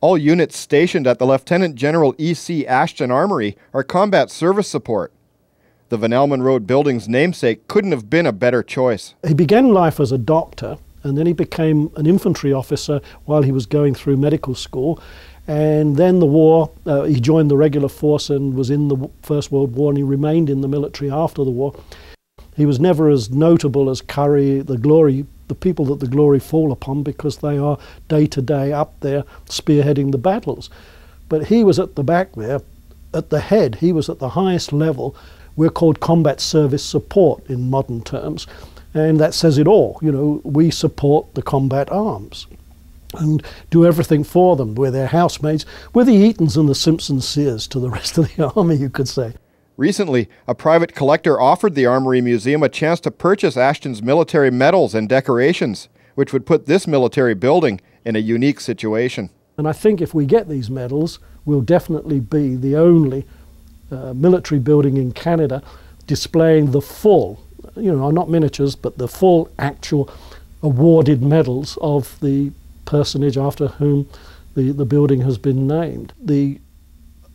All units stationed at the Lieutenant General E.C. Ashton Armory are combat service support. The Van Elman Road building's namesake couldn't have been a better choice. He began life as a doctor and then he became an infantry officer while he was going through medical school. And then the war, uh, he joined the regular force and was in the First World War and he remained in the military after the war. He was never as notable as Curry, the glory, the people that the glory fall upon because they are day to day up there spearheading the battles. But he was at the back there, at the head, he was at the highest level. We're called combat service support in modern terms, and that says it all. You know, we support the combat arms and do everything for them. We're their housemates. We're the Eatons and the Simpson Sears to the rest of the army, you could say. Recently, a private collector offered the Armory Museum a chance to purchase Ashton's military medals and decorations, which would put this military building in a unique situation. And I think if we get these medals, we'll definitely be the only uh, military building in Canada displaying the full, you know, not miniatures, but the full actual awarded medals of the personage after whom the, the building has been named. The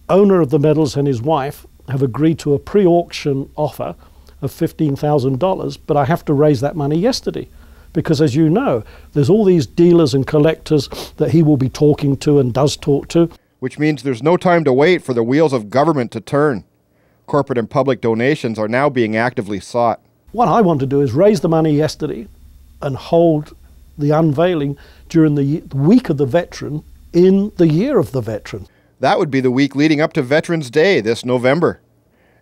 owner of the medals and his wife have agreed to a pre auction offer of $15,000, but I have to raise that money yesterday. Because as you know, there's all these dealers and collectors that he will be talking to and does talk to. Which means there's no time to wait for the wheels of government to turn. Corporate and public donations are now being actively sought. What I want to do is raise the money yesterday and hold the unveiling during the week of the veteran in the year of the veteran. That would be the week leading up to Veterans Day this November.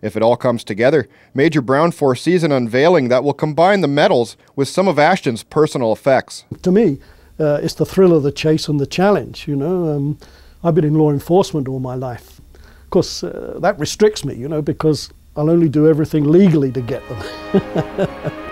If it all comes together, Major Brown foresees an unveiling that will combine the medals with some of Ashton's personal effects. To me, uh, it's the thrill of the chase and the challenge, you know. Um, I've been in law enforcement all my life. Of course, uh, that restricts me, you know, because I'll only do everything legally to get them.